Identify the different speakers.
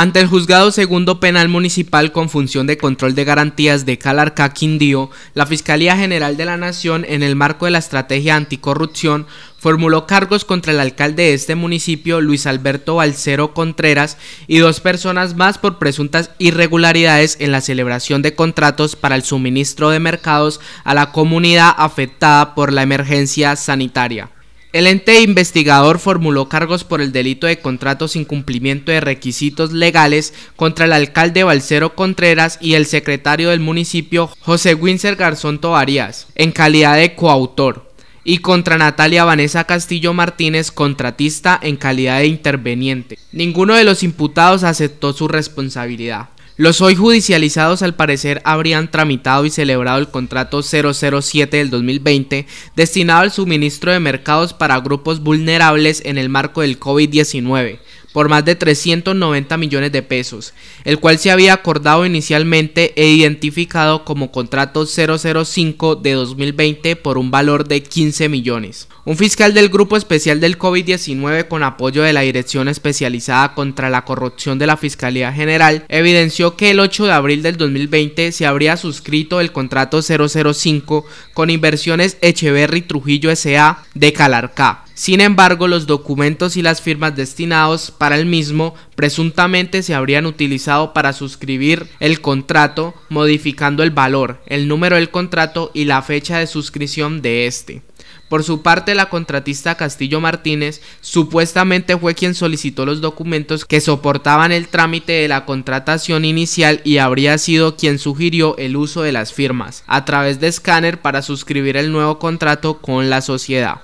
Speaker 1: Ante el juzgado segundo penal municipal con función de control de garantías de Calarca Quindío, la Fiscalía General de la Nación, en el marco de la estrategia anticorrupción, formuló cargos contra el alcalde de este municipio, Luis Alberto Balcero Contreras, y dos personas más por presuntas irregularidades en la celebración de contratos para el suministro de mercados a la comunidad afectada por la emergencia sanitaria. El ente investigador formuló cargos por el delito de contratos sin cumplimiento de requisitos legales contra el alcalde Balcero Contreras y el secretario del municipio José Winser Garzón Tovarías, en calidad de coautor, y contra Natalia Vanessa Castillo Martínez, contratista en calidad de interveniente. Ninguno de los imputados aceptó su responsabilidad. Los hoy judicializados al parecer habrían tramitado y celebrado el contrato 007 del 2020 destinado al suministro de mercados para grupos vulnerables en el marco del COVID-19 por más de 390 millones de pesos, el cual se había acordado inicialmente e identificado como contrato 005 de 2020 por un valor de 15 millones. Un fiscal del Grupo Especial del COVID-19 con apoyo de la Dirección Especializada contra la Corrupción de la Fiscalía General evidenció que el 8 de abril del 2020 se habría suscrito el contrato 005 con inversiones Echeverry Trujillo SA de Calarcá sin embargo, los documentos y las firmas destinados para el mismo presuntamente se habrían utilizado para suscribir el contrato, modificando el valor, el número del contrato y la fecha de suscripción de este. Por su parte, la contratista Castillo Martínez supuestamente fue quien solicitó los documentos que soportaban el trámite de la contratación inicial y habría sido quien sugirió el uso de las firmas a través de escáner para suscribir el nuevo contrato con la sociedad.